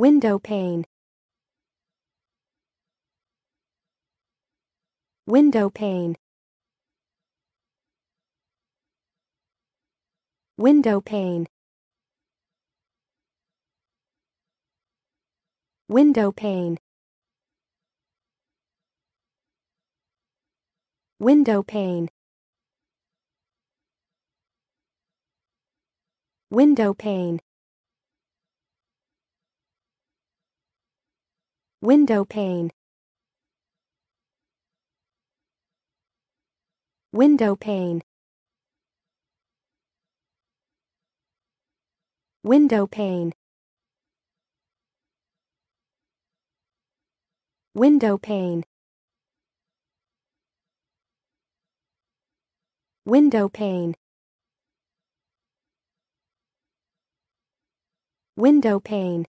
Window pane. Window pane. Window pane. Window pane. Window pane. Window pane. Window pane. Window pane. Window pane. Window pane. Window pane. Window pane.